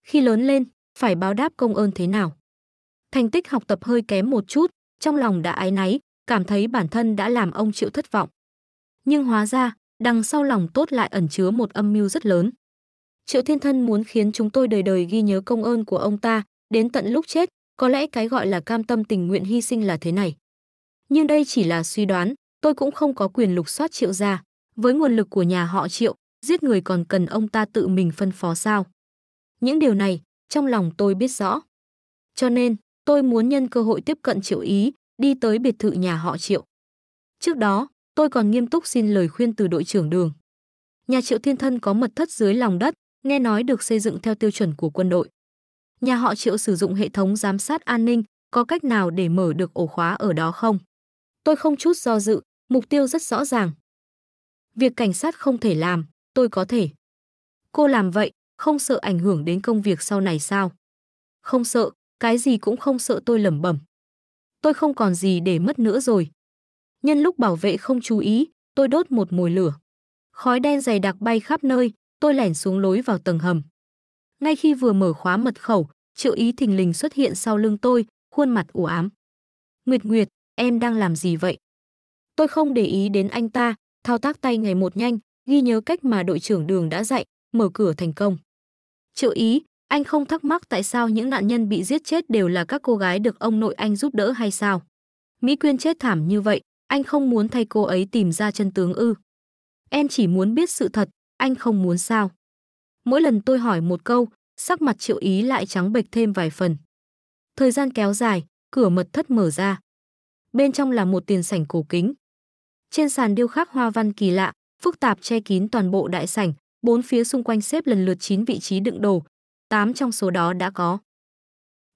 Khi lớn lên, phải báo đáp công ơn thế nào? Thành tích học tập hơi kém một chút, trong lòng đã ái náy, cảm thấy bản thân đã làm ông chịu thất vọng. Nhưng hóa ra, đằng sau lòng tốt lại ẩn chứa một âm mưu rất lớn. Triệu Thiên Thân muốn khiến chúng tôi đời đời ghi nhớ công ơn của ông ta, đến tận lúc chết, có lẽ cái gọi là cam tâm tình nguyện hy sinh là thế này. Nhưng đây chỉ là suy đoán, tôi cũng không có quyền lục soát Triệu gia. Với nguồn lực của nhà họ Triệu, giết người còn cần ông ta tự mình phân phó sao? Những điều này, trong lòng tôi biết rõ. Cho nên, tôi muốn nhân cơ hội tiếp cận Triệu Ý, đi tới biệt thự nhà họ Triệu. Trước đó, tôi còn nghiêm túc xin lời khuyên từ đội trưởng đường. Nhà Triệu Thiên Thân có mật thất dưới lòng đất, nghe nói được xây dựng theo tiêu chuẩn của quân đội. Nhà họ Triệu sử dụng hệ thống giám sát an ninh, có cách nào để mở được ổ khóa ở đó không? Tôi không chút do dự, mục tiêu rất rõ ràng. Việc cảnh sát không thể làm, tôi có thể. Cô làm vậy, không sợ ảnh hưởng đến công việc sau này sao? Không sợ, cái gì cũng không sợ tôi lẩm bẩm. Tôi không còn gì để mất nữa rồi. Nhân lúc bảo vệ không chú ý, tôi đốt một mồi lửa. Khói đen dày đặc bay khắp nơi, tôi lẻn xuống lối vào tầng hầm. Ngay khi vừa mở khóa mật khẩu, Triệu Ý thình lình xuất hiện sau lưng tôi, khuôn mặt u ám. "Nguyệt Nguyệt, em đang làm gì vậy?" Tôi không để ý đến anh ta, thao tác tay ngày một nhanh, ghi nhớ cách mà đội trưởng Đường đã dạy, mở cửa thành công. Triệu ý, anh không thắc mắc tại sao những nạn nhân bị giết chết đều là các cô gái được ông nội anh giúp đỡ hay sao? Mỹ Quyên chết thảm như vậy, anh không muốn thay cô ấy tìm ra chân tướng ư. Em chỉ muốn biết sự thật, anh không muốn sao. Mỗi lần tôi hỏi một câu, sắc mặt triệu ý lại trắng bệch thêm vài phần. Thời gian kéo dài, cửa mật thất mở ra. Bên trong là một tiền sảnh cổ kính. Trên sàn điêu khắc hoa văn kỳ lạ, phức tạp che kín toàn bộ đại sảnh, bốn phía xung quanh xếp lần lượt 9 vị trí đựng đồ, 8 trong số đó đã có.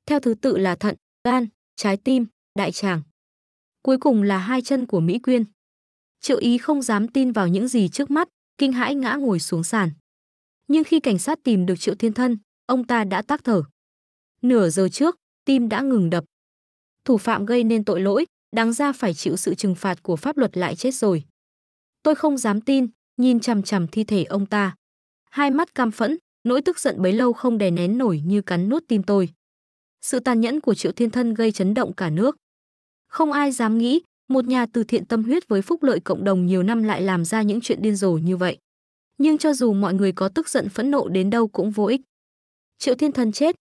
Theo thứ tự là thận, gan, trái tim, đại tràng. Cuối cùng là hai chân của Mỹ Quyên. Triệu Ý không dám tin vào những gì trước mắt, kinh hãi ngã ngồi xuống sàn. Nhưng khi cảnh sát tìm được Triệu Thiên Thân, ông ta đã tắc thở. Nửa giờ trước, tim đã ngừng đập. Thủ phạm gây nên tội lỗi, đáng ra phải chịu sự trừng phạt của pháp luật lại chết rồi. Tôi không dám tin, nhìn chằm chằm thi thể ông ta. Hai mắt cam phẫn, nỗi tức giận bấy lâu không đè nén nổi như cắn nuốt tim tôi. Sự tàn nhẫn của Triệu Thiên Thân gây chấn động cả nước. Không ai dám nghĩ, một nhà từ thiện tâm huyết với phúc lợi cộng đồng nhiều năm lại làm ra những chuyện điên rồ như vậy. Nhưng cho dù mọi người có tức giận phẫn nộ đến đâu cũng vô ích. Triệu Thiên Thân chết,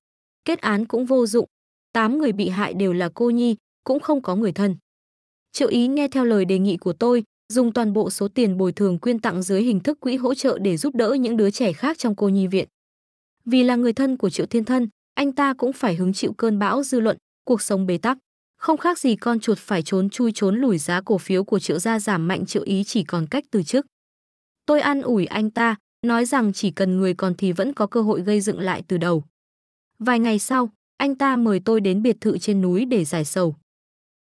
kết án cũng vô dụng. Tám người bị hại đều là cô nhi, cũng không có người thân. Triệu Ý nghe theo lời đề nghị của tôi, dùng toàn bộ số tiền bồi thường quyên tặng dưới hình thức quỹ hỗ trợ để giúp đỡ những đứa trẻ khác trong cô nhi viện. Vì là người thân của Triệu Thiên Thân, anh ta cũng phải hứng chịu cơn bão dư luận, cuộc sống bế tắc. Không khác gì con chuột phải trốn chui trốn lùi giá cổ phiếu của Triệu gia giảm mạnh Triệu Ý chỉ còn cách từ chức. Tôi an ủi anh ta, nói rằng chỉ cần người còn thì vẫn có cơ hội gây dựng lại từ đầu. Vài ngày sau, anh ta mời tôi đến biệt thự trên núi để giải sầu.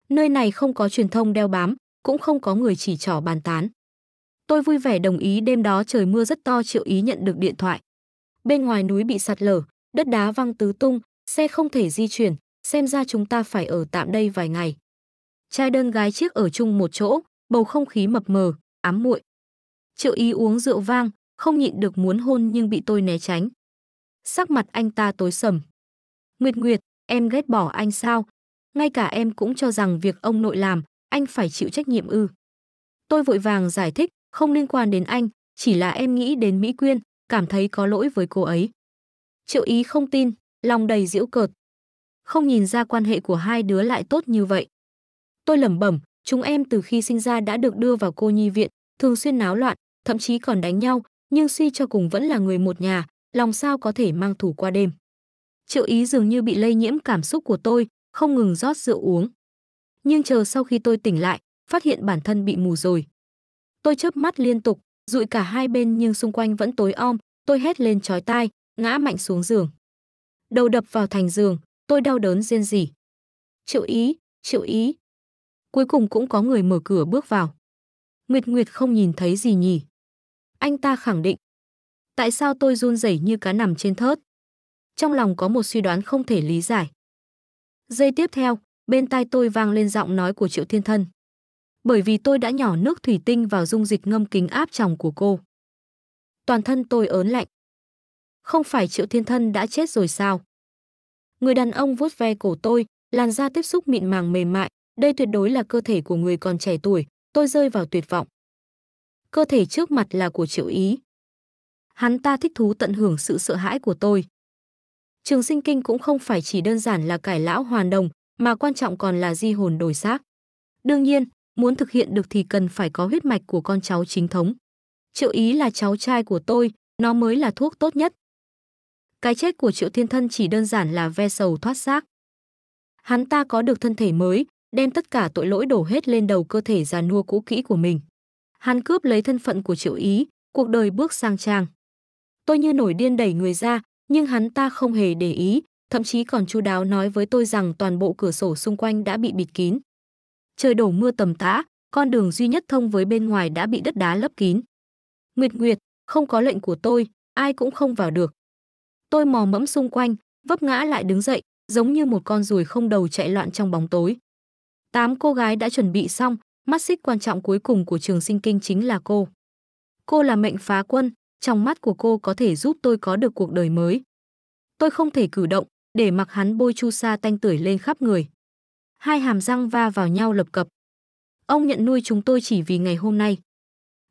Nơi này không có truyền thông đeo bám, cũng không có người chỉ trỏ bàn tán. Tôi vui vẻ đồng ý đêm đó trời mưa rất to Triệu Ý nhận được điện thoại. Bên ngoài núi bị sạt lở, đất đá văng tứ tung, xe không thể di chuyển, xem ra chúng ta phải ở tạm đây vài ngày. Trai đơn gái chiếc ở chung một chỗ, bầu không khí mập mờ, ám muội. Triệu Ý uống rượu vang, không nhịn được muốn hôn nhưng bị tôi né tránh. Sắc mặt anh ta tối sầm. Nguyệt Nguyệt, em ghét bỏ anh sao? Ngay cả em cũng cho rằng việc ông nội làm, anh phải chịu trách nhiệm ư. Tôi vội vàng giải thích, không liên quan đến anh, chỉ là em nghĩ đến Mỹ Quyên, cảm thấy có lỗi với cô ấy. Triệu ý không tin, lòng đầy giễu cợt. Không nhìn ra quan hệ của hai đứa lại tốt như vậy. Tôi lẩm bẩm, chúng em từ khi sinh ra đã được đưa vào cô nhi viện, thường xuyên náo loạn, thậm chí còn đánh nhau, nhưng suy cho cùng vẫn là người một nhà, lòng sao có thể mang thủ qua đêm. Triệu ý dường như bị lây nhiễm cảm xúc của tôi, không ngừng rót rượu uống nhưng chờ sau khi tôi tỉnh lại, phát hiện bản thân bị mù rồi. Tôi chớp mắt liên tục, dụi cả hai bên nhưng xung quanh vẫn tối om, tôi hét lên chói tai, ngã mạnh xuống giường. Đầu đập vào thành giường, tôi đau đớn riêng gì Triệu ý, triệu ý. Cuối cùng cũng có người mở cửa bước vào. Nguyệt Nguyệt không nhìn thấy gì nhỉ. Anh ta khẳng định. Tại sao tôi run rẩy như cá nằm trên thớt? Trong lòng có một suy đoán không thể lý giải. Giây tiếp theo, bên tai tôi vang lên giọng nói của Triệu Thiên Thân. Bởi vì tôi đã nhỏ nước thủy tinh vào dung dịch ngâm kính áp tròng của cô. Toàn thân tôi ớn lạnh. Không phải Triệu Thiên Thân đã chết rồi sao? Người đàn ông vuốt ve cổ tôi, làn da tiếp xúc mịn màng mềm mại, đây tuyệt đối là cơ thể của người còn trẻ tuổi, tôi rơi vào tuyệt vọng. Cơ thể trước mặt là của Triệu Ý. Hắn ta thích thú tận hưởng sự sợ hãi của tôi. Trường sinh kinh cũng không phải chỉ đơn giản là cải lão hoàn đồng, mà quan trọng còn là di hồn đổi xác. Đương nhiên, muốn thực hiện được thì cần phải có huyết mạch của con cháu chính thống. Triệu Ý là cháu trai của tôi, nó mới là thuốc tốt nhất. Cái chết của Triệu Thiên Thân chỉ đơn giản là ve sầu thoát xác. Hắn ta có được thân thể mới, đem tất cả tội lỗi đổ hết lên đầu cơ thể già nua cũ kỹ của mình. Hắn cướp lấy thân phận của Triệu Ý, cuộc đời bước sang trang. Tôi như nổi điên đẩy người ra, nhưng hắn ta không hề để ý, thậm chí còn chú đáo nói với tôi rằng toàn bộ cửa sổ xung quanh đã bị bịt kín. Trời đổ mưa tầm tã, con đường duy nhất thông với bên ngoài đã bị đất đá lấp kín. Nguyệt Nguyệt, không có lệnh của tôi, ai cũng không vào được. Tôi mò mẫm xung quanh, vấp ngã lại đứng dậy, giống như một con ruồi không đầu chạy loạn trong bóng tối. Tám cô gái đã chuẩn bị xong, mắt xích quan trọng cuối cùng của trường sinh kinh chính là cô. Cô là mệnh phá quân, trong mắt của cô có thể giúp tôi có được cuộc đời mới. Tôi không thể cử động, để mặc hắn bôi chu sa tanh tưởi lên khắp người. Hai hàm răng va vào nhau lập cập. Ông nhận nuôi chúng tôi chỉ vì ngày hôm nay.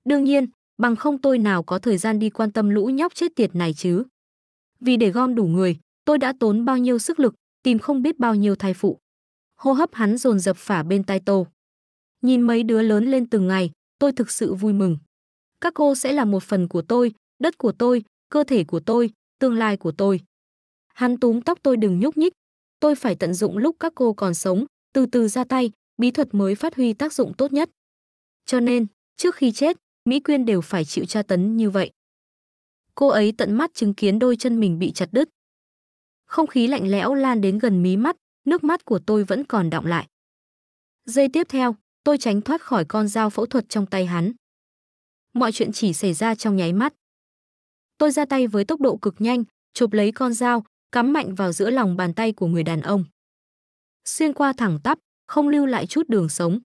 Đương nhiên, bằng không tôi nào có thời gian đi quan tâm lũ nhóc chết tiệt này chứ. Vì để gom đủ người, tôi đã tốn bao nhiêu sức lực, tìm không biết bao nhiêu thai phụ. Hô hấp hắn dồn dập phả bên tai tô. Nhìn mấy đứa lớn lên từng ngày, tôi thực sự vui mừng. Các cô sẽ là một phần của tôi, đất của tôi, cơ thể của tôi, tương lai của tôi. Hắn túm tóc tôi đừng nhúc nhích. Tôi phải tận dụng lúc các cô còn sống, từ từ ra tay, bí thuật mới phát huy tác dụng tốt nhất. Cho nên, trước khi chết, Mỹ Quyên đều phải chịu tra tấn như vậy. Cô ấy tận mắt chứng kiến đôi chân mình bị chặt đứt. Không khí lạnh lẽo lan đến gần mí mắt, nước mắt của tôi vẫn còn đọng lại. Giây tiếp theo, tôi tránh thoát khỏi con dao phẫu thuật trong tay hắn. Mọi chuyện chỉ xảy ra trong nháy mắt. Tôi ra tay với tốc độ cực nhanh, chụp lấy con dao, cắm mạnh vào giữa lòng bàn tay của người đàn ông. Xuyên qua thẳng tắp, không lưu lại chút đường sống.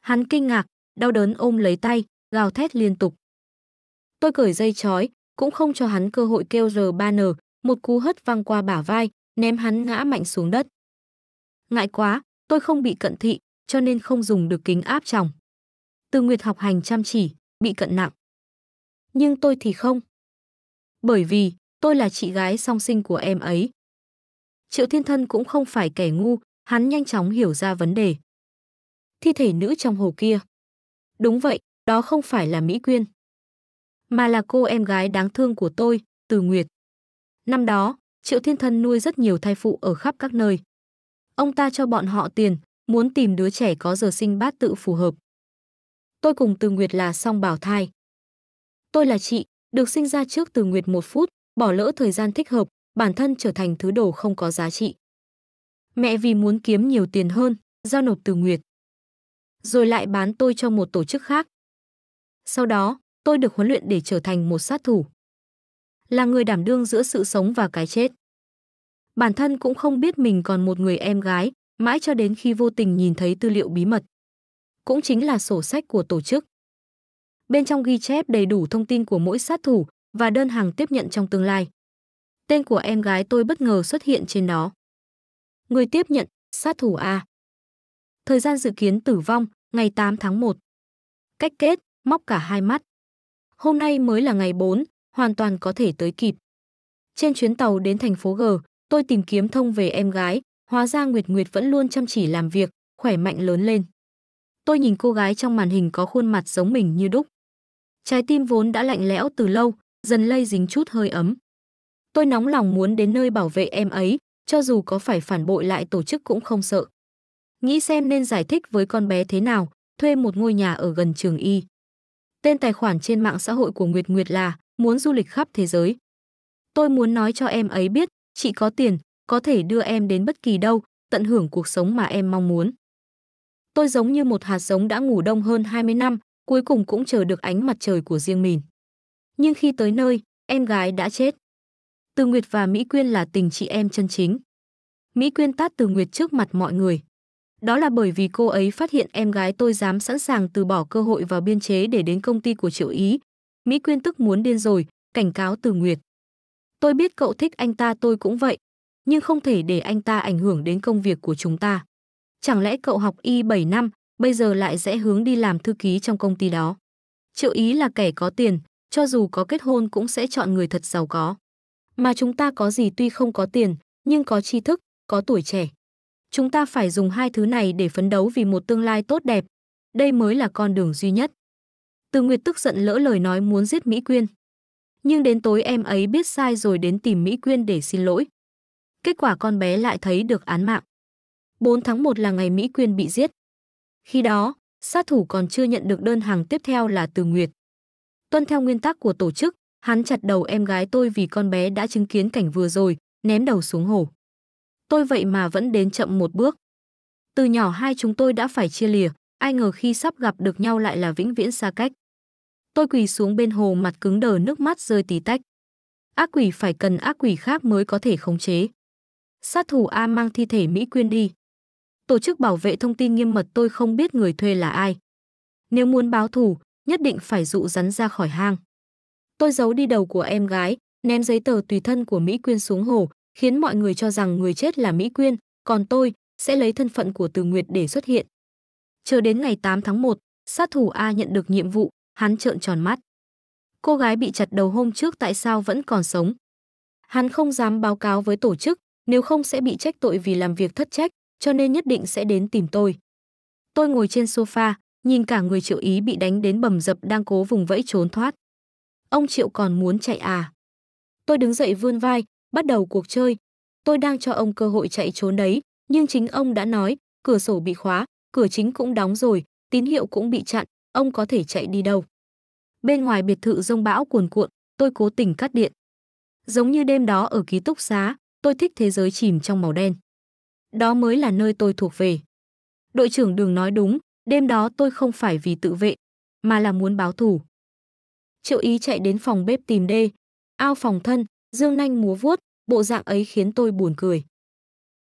Hắn kinh ngạc, đau đớn ôm lấy tay, gào thét liên tục. Tôi cởi dây chói, cũng không cho hắn cơ hội kêu R3N, một cú hất văng qua bả vai, ném hắn ngã mạnh xuống đất. Ngại quá, tôi không bị cận thị, cho nên không dùng được kính áp tròng. Từ Nguyệt học hành chăm chỉ, bị cận nặng. Nhưng tôi thì không. Bởi vì, tôi là chị gái song sinh của em ấy. Triệu Thiên Thân cũng không phải kẻ ngu, hắn nhanh chóng hiểu ra vấn đề. Thi thể nữ trong hồ kia. Đúng vậy, đó không phải là Mỹ Quyên, mà là cô em gái đáng thương của tôi, Từ Nguyệt. Năm đó, Triệu Thiên Thân nuôi rất nhiều thai phụ ở khắp các nơi. Ông ta cho bọn họ tiền, muốn tìm đứa trẻ có giờ sinh bát tự phù hợp. Tôi cùng Từ Nguyệt là song bảo thai. Tôi là chị, được sinh ra trước Từ Nguyệt một phút, bỏ lỡ thời gian thích hợp, bản thân trở thành thứ đồ không có giá trị. Mẹ vì muốn kiếm nhiều tiền hơn, giao nộp từ Nguyệt. Rồi lại bán tôi cho một tổ chức khác. Sau đó, tôi được huấn luyện để trở thành một sát thủ. Là người đảm đương giữa sự sống và cái chết. Bản thân cũng không biết mình còn một người em gái, mãi cho đến khi vô tình nhìn thấy tư liệu bí mật. Cũng chính là sổ sách của tổ chức. Bên trong ghi chép đầy đủ thông tin của mỗi sát thủ, và đơn hàng tiếp nhận trong tương lai. Tên của em gái tôi bất ngờ xuất hiện trên đó. Người tiếp nhận, sát thủ A. Thời gian dự kiến tử vong, ngày 8 tháng 1. Cách kết, móc cả hai mắt. Hôm nay mới là ngày 4, hoàn toàn có thể tới kịp. Trên chuyến tàu đến thành phố G, tôi tìm kiếm thông về em gái, hóa ra Nguyệt Nguyệt vẫn luôn chăm chỉ làm việc, khỏe mạnh lớn lên. Tôi nhìn cô gái trong màn hình có khuôn mặt giống mình như đúc. Trái tim vốn đã lạnh lẽo từ lâu, dần lây dính chút hơi ấm. Tôi nóng lòng muốn đến nơi bảo vệ em ấy, cho dù có phải phản bội lại tổ chức cũng không sợ. Nghĩ xem nên giải thích với con bé thế nào, thuê một ngôi nhà ở gần trường y. Tên tài khoản trên mạng xã hội của Nguyệt Nguyệt là muốn du lịch khắp thế giới. Tôi muốn nói cho em ấy biết, chị có tiền, có thể đưa em đến bất kỳ đâu, tận hưởng cuộc sống mà em mong muốn. Tôi giống như một hạt giống đã ngủ đông hơn 20 năm, cuối cùng cũng chờ được ánh mặt trời của riêng mình. Nhưng khi tới nơi, em gái đã chết. Từ Nguyệt và Mỹ Quyên là tình chị em chân chính. Mỹ Quyên tát Từ Nguyệt trước mặt mọi người. Đó là bởi vì cô ấy phát hiện em gái tôi dám sẵn sàng từ bỏ cơ hội vào biên chế để đến công ty của Triệu Ý. Mỹ Quyên tức muốn điên rồi, cảnh cáo Từ Nguyệt. Tôi biết cậu thích anh ta tôi cũng vậy, nhưng không thể để anh ta ảnh hưởng đến công việc của chúng ta. Chẳng lẽ cậu học y 7 năm, bây giờ lại sẽ hướng đi làm thư ký trong công ty đó? Triệu Ý là kẻ có tiền, cho dù có kết hôn cũng sẽ chọn người thật giàu có. Mà chúng ta có gì tuy không có tiền, nhưng có tri thức, có tuổi trẻ. Chúng ta phải dùng hai thứ này để phấn đấu vì một tương lai tốt đẹp. Đây mới là con đường duy nhất. Từ Nguyệt tức giận lỡ lời nói muốn giết Mỹ Quyên. Nhưng đến tối em ấy biết sai rồi đến tìm Mỹ Quyên để xin lỗi. Kết quả con bé lại thấy được án mạng. 4 tháng 1 là ngày Mỹ Quyên bị giết. Khi đó, sát thủ còn chưa nhận được đơn hàng tiếp theo là Từ Nguyệt. Tuân theo nguyên tắc của tổ chức, hắn chặt đầu em gái tôi vì con bé đã chứng kiến cảnh vừa rồi, ném đầu xuống hồ. Tôi vậy mà vẫn đến chậm một bước. Từ nhỏ hai chúng tôi đã phải chia lìa, ai ngờ khi sắp gặp được nhau lại là vĩnh viễn xa cách. Tôi quỳ xuống bên hồ mặt cứng đờ nước mắt rơi tí tách. Ác quỷ phải cần ác quỷ khác mới có thể khống chế. Sát thủ A mang thi thể Mỹ Quyên đi. Tổ chức bảo vệ thông tin nghiêm mật tôi không biết người thuê là ai. Nếu muốn báo thù, nhất định phải dụ rắn ra khỏi hang. Tôi giấu đi đầu của em gái, ném giấy tờ tùy thân của Mỹ Quyên xuống hồ, khiến mọi người cho rằng người chết là Mỹ Quyên, còn tôi sẽ lấy thân phận của Từ Nguyệt để xuất hiện. Chờ đến ngày 8 tháng 1, sát thủ A nhận được nhiệm vụ, hắn trợn tròn mắt. Cô gái bị chặt đầu hôm trước tại sao vẫn còn sống? Hắn không dám báo cáo với tổ chức, nếu không sẽ bị trách tội vì làm việc thất trách, cho nên nhất định sẽ đến tìm tôi. Tôi ngồi trên sofa, nhìn cả người Triệu Ý bị đánh đến bầm dập đang cố vùng vẫy trốn thoát. Ông Triệu còn muốn chạy à? Tôi đứng dậy vươn vai, bắt đầu cuộc chơi. Tôi đang cho ông cơ hội chạy trốn đấy, nhưng chính ông đã nói, cửa sổ bị khóa, cửa chính cũng đóng rồi, tín hiệu cũng bị chặn, ông có thể chạy đi đâu. Bên ngoài biệt thự rông bão cuồn cuộn, tôi cố tình cắt điện. Giống như đêm đó ở ký túc xá, tôi thích thế giới chìm trong màu đen. Đó mới là nơi tôi thuộc về. Đội trưởng đường nói đúng, Đêm đó tôi không phải vì tự vệ, mà là muốn báo thủ. Triệu Ý chạy đến phòng bếp tìm đê, ao phòng thân, dương nanh múa vuốt, bộ dạng ấy khiến tôi buồn cười.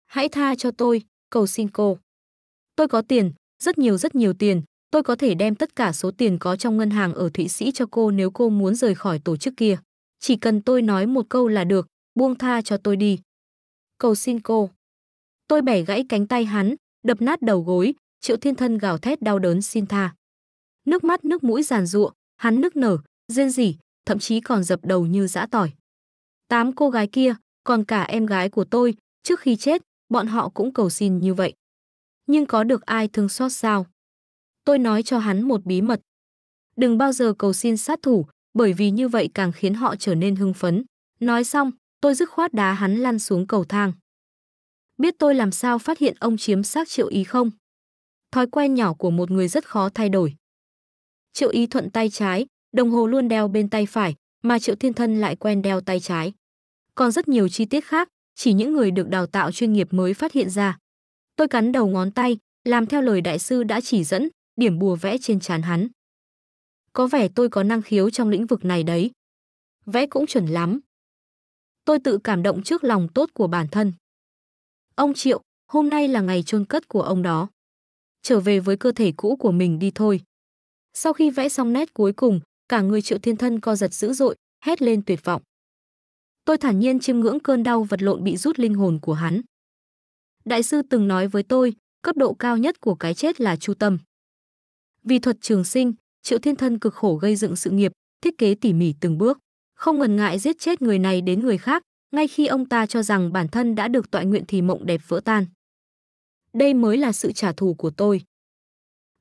Hãy tha cho tôi, cầu xin cô. Tôi có tiền, rất nhiều rất nhiều tiền, tôi có thể đem tất cả số tiền có trong ngân hàng ở Thụy Sĩ cho cô nếu cô muốn rời khỏi tổ chức kia. Chỉ cần tôi nói một câu là được, buông tha cho tôi đi. Cầu xin cô. Tôi bẻ gãy cánh tay hắn, đập nát đầu gối, Triệu Thiên Thân gào thét đau đớn xin tha. Nước mắt nước mũi giàn ruộng, hắn nức nở, rên rỉ, thậm chí còn dập đầu như dã tỏi. Tám cô gái kia, còn cả em gái của tôi, trước khi chết, bọn họ cũng cầu xin như vậy. Nhưng có được ai thương xót sao? Tôi nói cho hắn một bí mật. Đừng bao giờ cầu xin sát thủ, bởi vì như vậy càng khiến họ trở nên hưng phấn. Nói xong, tôi dứt khoát đá hắn lăn xuống cầu thang. Biết tôi làm sao phát hiện ông chiếm xác triệu ý không? thói quen nhỏ của một người rất khó thay đổi. Triệu Ý thuận tay trái, đồng hồ luôn đeo bên tay phải, mà Triệu Thiên Thân lại quen đeo tay trái. Còn rất nhiều chi tiết khác, chỉ những người được đào tạo chuyên nghiệp mới phát hiện ra. Tôi cắn đầu ngón tay, làm theo lời đại sư đã chỉ dẫn, điểm bùa vẽ trên trán hắn. Có vẻ tôi có năng khiếu trong lĩnh vực này đấy. Vẽ cũng chuẩn lắm. Tôi tự cảm động trước lòng tốt của bản thân. Ông Triệu, hôm nay là ngày chôn cất của ông đó trở về với cơ thể cũ của mình đi thôi. Sau khi vẽ xong nét cuối cùng, cả người Triệu Thiên Thân co giật dữ dội, hét lên tuyệt vọng. Tôi thản nhiên chiêm ngưỡng cơn đau vật lộn bị rút linh hồn của hắn. Đại sư từng nói với tôi, cấp độ cao nhất của cái chết là chu tâm. Vì thuật trường sinh, Triệu Thiên Thân cực khổ gây dựng sự nghiệp, thiết kế tỉ mỉ từng bước, không ngần ngại giết chết người này đến người khác, ngay khi ông ta cho rằng bản thân đã được tọa nguyện thì mộng đẹp vỡ tan đây mới là sự trả thù của tôi.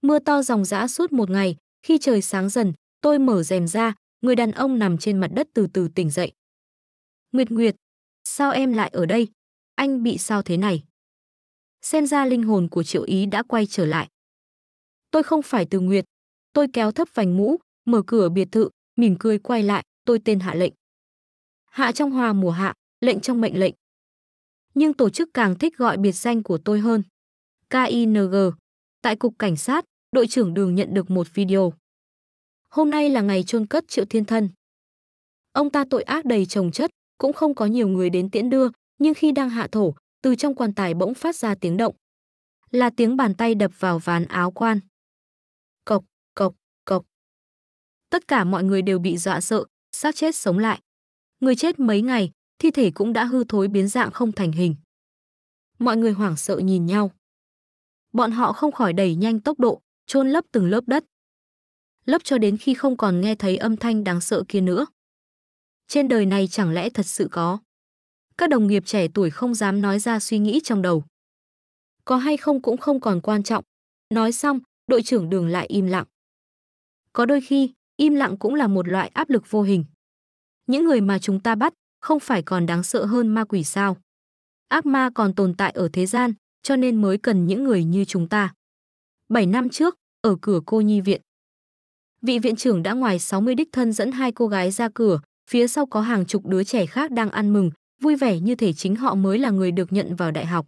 Mưa to dòng dã suốt một ngày, khi trời sáng dần, tôi mở rèm ra, người đàn ông nằm trên mặt đất từ từ tỉnh dậy. Nguyệt Nguyệt, sao em lại ở đây? Anh bị sao thế này? Xem ra linh hồn của Triệu Ý đã quay trở lại. Tôi không phải từ Nguyệt. Tôi kéo thấp vành mũ, mở cửa biệt thự, mỉm cười quay lại, tôi tên Hạ Lệnh. Hạ trong hòa mùa hạ, lệnh trong mệnh lệnh. Nhưng tổ chức càng thích gọi biệt danh của tôi hơn. KING. Tại Cục Cảnh sát, đội trưởng Đường nhận được một video. Hôm nay là ngày chôn cất Triệu Thiên Thân. Ông ta tội ác đầy trồng chất, cũng không có nhiều người đến tiễn đưa, nhưng khi đang hạ thổ, từ trong quan tài bỗng phát ra tiếng động. Là tiếng bàn tay đập vào ván áo quan. Cộc, cộc, cộc. Tất cả mọi người đều bị dọa sợ, xác chết sống lại. Người chết mấy ngày, thi thể cũng đã hư thối biến dạng không thành hình. Mọi người hoảng sợ nhìn nhau bọn họ không khỏi đẩy nhanh tốc độ, chôn lấp từng lớp đất. Lấp cho đến khi không còn nghe thấy âm thanh đáng sợ kia nữa. Trên đời này chẳng lẽ thật sự có? Các đồng nghiệp trẻ tuổi không dám nói ra suy nghĩ trong đầu. Có hay không cũng không còn quan trọng. Nói xong, đội trưởng đường lại im lặng. Có đôi khi, im lặng cũng là một loại áp lực vô hình. Những người mà chúng ta bắt không phải còn đáng sợ hơn ma quỷ sao? Ác ma còn tồn tại ở thế gian, cho nên mới cần những người như chúng ta. 7 năm trước, ở cửa cô nhi viện, vị viện trưởng đã ngoài 60 đích thân dẫn hai cô gái ra cửa, phía sau có hàng chục đứa trẻ khác đang ăn mừng, vui vẻ như thể chính họ mới là người được nhận vào đại học.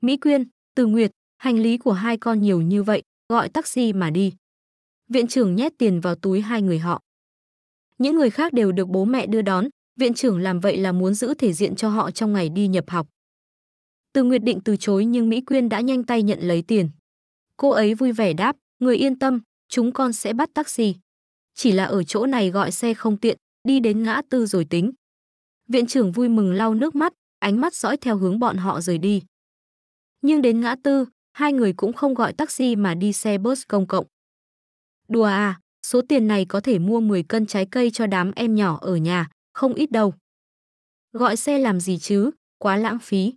Mỹ Quyên, Từ Nguyệt, hành lý của hai con nhiều như vậy, gọi taxi mà đi. Viện trưởng nhét tiền vào túi hai người họ. Những người khác đều được bố mẹ đưa đón, viện trưởng làm vậy là muốn giữ thể diện cho họ trong ngày đi nhập học. Từ Nguyệt định từ chối nhưng Mỹ Quyên đã nhanh tay nhận lấy tiền. Cô ấy vui vẻ đáp, người yên tâm, chúng con sẽ bắt taxi. Chỉ là ở chỗ này gọi xe không tiện, đi đến ngã tư rồi tính. Viện trưởng vui mừng lau nước mắt, ánh mắt dõi theo hướng bọn họ rời đi. Nhưng đến ngã tư, hai người cũng không gọi taxi mà đi xe bus công cộng. Đùa à, số tiền này có thể mua 10 cân trái cây cho đám em nhỏ ở nhà, không ít đâu. Gọi xe làm gì chứ, quá lãng phí.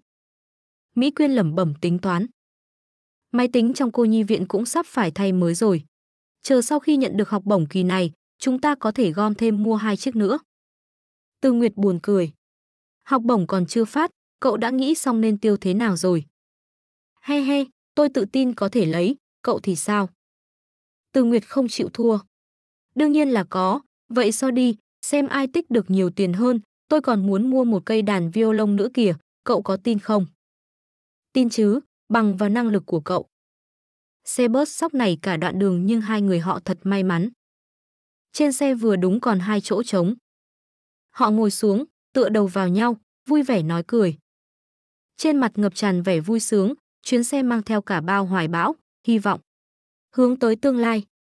Mỹ Quyên lẩm bẩm tính toán. Máy tính trong cô nhi viện cũng sắp phải thay mới rồi. Chờ sau khi nhận được học bổng kỳ này, chúng ta có thể gom thêm mua hai chiếc nữa. Tư Nguyệt buồn cười. Học bổng còn chưa phát, cậu đã nghĩ xong nên tiêu thế nào rồi. He he, tôi tự tin có thể lấy, cậu thì sao? Tư Nguyệt không chịu thua. Đương nhiên là có, vậy so đi, xem ai tích được nhiều tiền hơn, tôi còn muốn mua một cây đàn violon nữa kìa, cậu có tin không? tin chứ, bằng vào năng lực của cậu. Xe bớt sóc này cả đoạn đường nhưng hai người họ thật may mắn. Trên xe vừa đúng còn hai chỗ trống. Họ ngồi xuống, tựa đầu vào nhau, vui vẻ nói cười. Trên mặt ngập tràn vẻ vui sướng, chuyến xe mang theo cả bao hoài bão, hy vọng. Hướng tới tương lai.